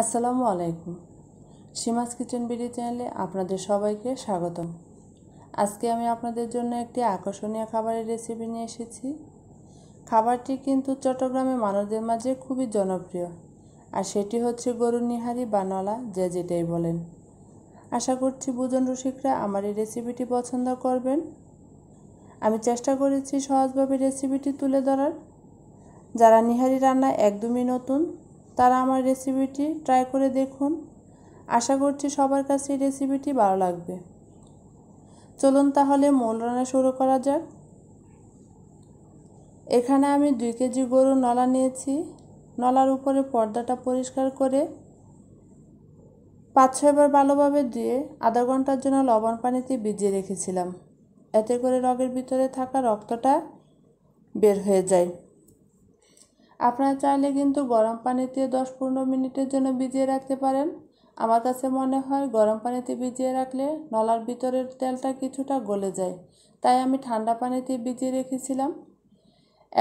আসসালামু আলাইকুম সীমাস kitchen BD চ্যানেলে আপনাদের সবাইকে স্বাগতম আজকে আমি আপনাদের জন্য একটি আকর্ষণীয় খাবারের রেসিপি নিয়ে এসেছি খাবারটি কিন্তু চট্টগ্রামে মানুষদের মাঝে খুবই জনপ্রিয় আর সেটি হচ্ছে গরুর নিহারি বা নলা যে যেটাই বলেন আশা করছি বুজন রসিকরা আমার এই রেসিপিটি পছন্দ করবেন আমি চেষ্টা করেছি সহজভাবে রেসিপিটি তুলে ধরার যারা নিহারি রান্না একদমই নতুন তারা আমার রেসিপিটি ট্রাই করে দেখুন আশা করছি সবার কাছে এই রেসিপিটি ভালো লাগবে চলুন তাহলে মূল রান্না শুরু করা যাক এখানে আমি দুই কেজি গরুর নলা নিয়েছি নলার উপরে পর্দাটা পরিষ্কার করে পাঁচ ছয়বার ভালোভাবে দিয়ে আধা ঘন্টার জন্য লবণ পানিতে ভিজিয়ে রেখেছিলাম এতে করে রগের ভিতরে থাকা রক্তটা বের হয়ে যায় আপনারা চাইলে কিন্তু গরম পানিতে দশ পনেরো মিনিটের জন্য ভিজিয়ে রাখতে পারেন আমার কাছে মনে হয় গরম পানিতে ভিজিয়ে রাখলে নলার ভিতরের তেলটা কিছুটা গলে যায় তাই আমি ঠান্ডা পানিতে ভিজিয়ে রেখেছিলাম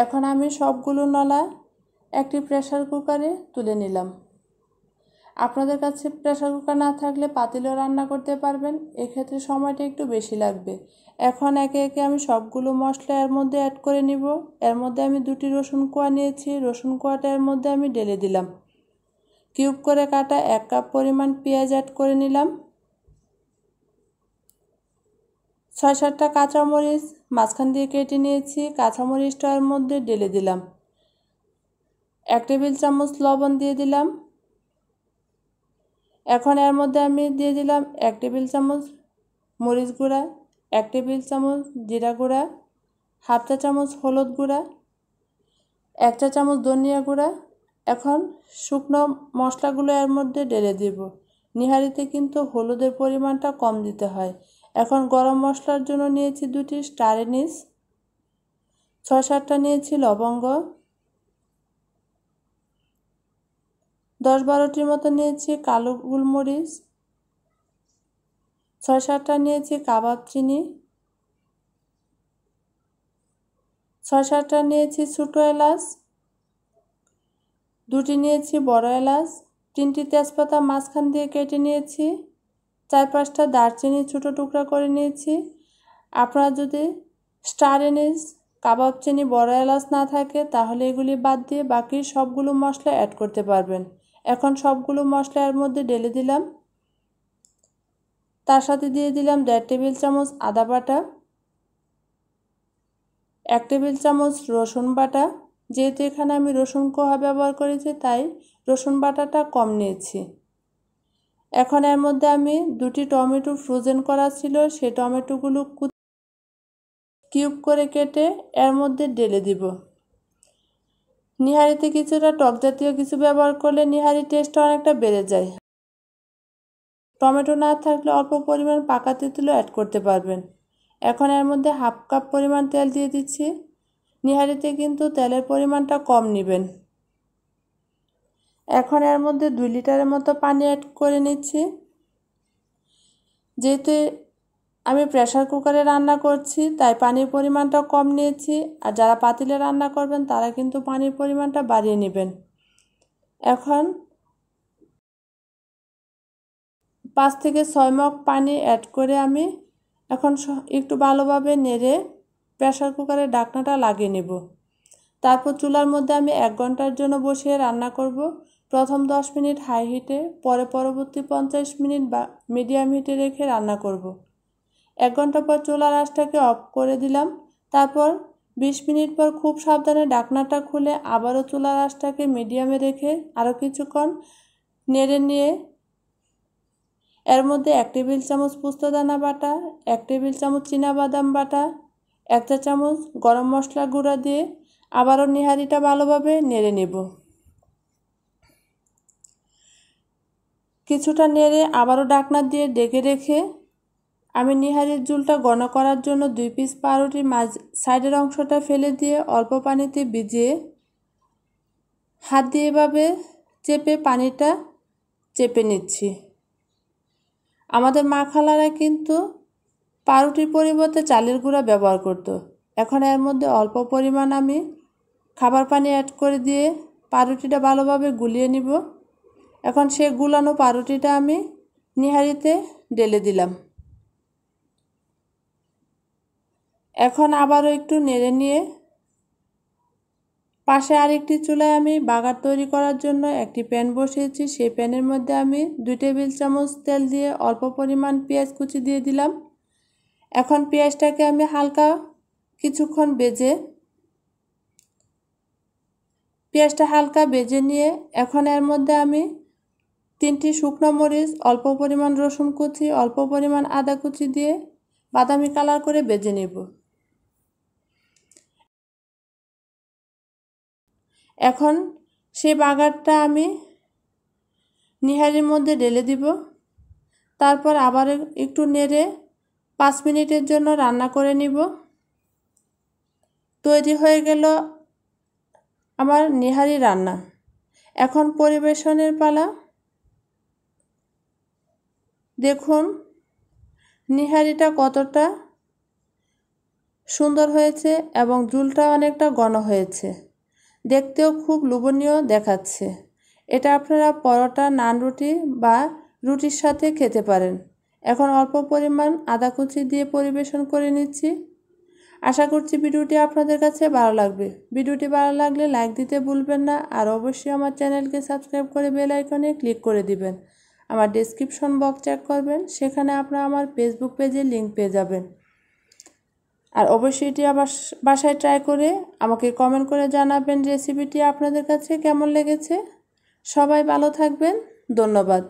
এখন আমি সবগুলো নলা একটি প্রেশার কুকারে তুলে নিলাম আপনাদের কাছে প্রেশার কুকার না থাকলে পাতিলেও রান্না করতে পারবেন এক্ষেত্রে সময়টা একটু বেশি লাগবে এখন একে একে আমি সবগুলো মশলা এর মধ্যে অ্যাড করে নিব এর মধ্যে আমি দুটি রসুন কোয়া নিয়েছি রসুন কোয়াটা এর মধ্যে আমি ঢেলে দিলাম কিউব করে কাটা এক কাপ পরিমাণ পেঁয়াজ অ্যাড করে নিলাম ছয় সাতটা কাঁচামরিচ মাঝখান দিয়ে কেটে নিয়েছি কাঁচামরিচটা এর মধ্যে ঢেলে দিলাম এক টেবিল চামচ লবণ দিয়ে দিলাম এখন এর মধ্যে আমি দিয়ে দিলাম এক টেবিল চামচ মরিচ গুঁড়া এক টেবিল চামচ জিরা গুঁড়া হাফ চা চামচ হলুদ গুঁড়া এক চা চামচ ধনিয়া গুঁড়া এখন শুকনো মশলাগুলো এর মধ্যে ঢেলে দিব নিহারিতে কিন্তু হলুদের পরিমাণটা কম দিতে হয় এখন গরম মশলার জন্য নিয়েছি দুটি স্টার এনিস ছয় সাতটা নিয়েছি লবঙ্গ দশ বারোটির মতো নিয়েছি কালো গোলমরিচ ছয় সাতটা নিয়েছি কাবাব চিনি ছয় সাতটা নিয়েছি ছোটো এলাচ দুটি নিয়েছি বড় এলাচ তিনটি তেজপাতা মাঝখান দিয়ে কেটে নিয়েছি চার পাঁচটা দারচিনি ছোটো টুকরা করে নিয়েছি আপনারা যদি স্টার এনিস কাবাব চিনি বড় এলাচ না থাকে তাহলে এগুলি বাদ দিয়ে বাকি সবগুলো মশলা অ্যাড করতে পারবেন এখন সবগুলো মশলা এর মধ্যে ঢেলে দিলাম তার সাথে দিয়ে দিলাম দেড় টেবিল চামচ আদা বাটা এক টেবিল চামচ রসুন বাটা যেহেতু এখানে আমি রসুন কোহা ব্যবহার করেছি তাই রসুন বাটাটা কম নিয়েছি এখন এর মধ্যে আমি দুটি টমেটো ফ্রোজেন করা ছিল সেই টমেটোগুলো কিউব করে কেটে এর মধ্যে ঢেলে দিব নিহারিতে কিছুটা টক জাতীয় কিছু ব্যবহার করলে নিহারি টেস্ট অনেকটা বেড়ে যায় টমেটো না থাকলে অল্প পরিমাণ পাকা তেঁতুলও অ্যাড করতে পারবেন এখন এর মধ্যে হাফ কাপ পরিমাণ তেল দিয়ে দিচ্ছি নিহারিতে কিন্তু তেলের পরিমাণটা কম নেবেন এখন এর মধ্যে দুই লিটারের মতো পানি অ্যাড করে নিচ্ছি যেহেতু আমি প্রেশার কুকারে রান্না করছি তাই পানির পরিমাণটা কম নিয়েছি আর যারা পাতিলে রান্না করবেন তারা কিন্তু পানির পরিমাণটা বাড়িয়ে নেবেন এখন পাঁচ থেকে ছয় মগ পানি অ্যাড করে আমি এখন একটু ভালোভাবে নেড়ে প্রেশার কুকারের ডাকনাটা লাগিয়ে নেব তারপর চুলার মধ্যে আমি এক ঘন্টার জন্য বসিয়ে রান্না করব প্রথম দশ মিনিট হাই হিটে পরে পরবর্তী পঞ্চাশ মিনিট বা মিডিয়াম হিটে রেখে রান্না করব এক ঘন্টা পর চুলার আঁশটাকে অফ করে দিলাম তারপর বিশ মিনিট পর খুব সাবধানে ডাকনাটা খুলে আবারও চুলার আঁশটাকে মিডিয়ামে রেখে আরও কিছুক্ষণ নেড়ে নিয়ে এর মধ্যে এক টেবিল চামচ পুস্তদানা বাটা এক টেবিল চামচ বাদাম বাটা এক চা চামচ গরম মশলা গুঁড়া দিয়ে আবারও নিহারিটা ভালোভাবে নেড়ে নেব কিছুটা নেড়ে আবারও ডাকনা দিয়ে ডেকে রেখে আমি নিহারির জুলটা ঘন করার জন্য দুই পিস পাউরুটির মাঝ সাইডের অংশটা ফেলে দিয়ে অল্প পানিতে ভিজিয়ে হাত দিয়ে এভাবে চেপে পানিটা চেপে নিচ্ছি আমাদের মা খালারা কিন্তু পাউরুটির পরিবর্তে চালের গুঁড়া ব্যবহার করত। এখন এর মধ্যে অল্প পরিমাণ আমি খাবার পানি অ্যাড করে দিয়ে পাউরুটিটা ভালোভাবে গুলিয়ে নিব এখন সে গুলানো পাউরুটিটা আমি নিহারিতে ঢেলে দিলাম এখন আবারও একটু নেড়ে নিয়ে পাশে আরেকটি চুলায় আমি বাগার তৈরি করার জন্য একটি প্যান বসিয়েছি সেই প্যানের মধ্যে আমি দুই টেবিল চামচ তেল দিয়ে অল্প পরিমাণ পেঁয়াজ কুচি দিয়ে দিলাম এখন পেঁয়াজটাকে আমি হালকা কিছুক্ষণ বেজে পেঁয়াজটা হালকা বেজে নিয়ে এখন এর মধ্যে আমি তিনটি শুকনো মরিচ অল্প পরিমাণ রসুন কুচি অল্প পরিমাণ আদা কুচি দিয়ে বাদামি কালার করে বেজে নেব এখন সেই বাগারটা আমি নিহারির মধ্যে ঢেলে দিব তারপর আবার একটু নেড়ে পাঁচ মিনিটের জন্য রান্না করে নিব তৈরি হয়ে গেল আমার নিহারি রান্না এখন পরিবেশনের পালা দেখুন নিহারিটা কতটা সুন্দর হয়েছে এবং জুলটা অনেকটা গণ হয়েছে দেখতেও খুব লোভনীয় দেখাচ্ছে এটা আপনারা পরোটা নান রুটি বা রুটির সাথে খেতে পারেন এখন অল্প পরিমাণ আদা কুচি দিয়ে পরিবেশন করে নিচ্ছি আশা করছি ভিডিওটি আপনাদের কাছে ভালো লাগবে ভিডিওটি ভালো লাগলে লাইক দিতে ভুলবেন না আর অবশ্যই আমার চ্যানেলকে সাবস্ক্রাইব করে বেল আইকনে ক্লিক করে দিবেন আমার ডেসক্রিপশন বক্স চেক করবেন সেখানে আপনারা আমার ফেসবুক পেজে লিঙ্ক পেয়ে যাবেন আর অবশ্যই এটি আমার বাসায় ট্রাই করে আমাকে কমেন্ট করে জানাবেন রেসিপিটি আপনাদের কাছে কেমন লেগেছে সবাই ভালো থাকবেন ধন্যবাদ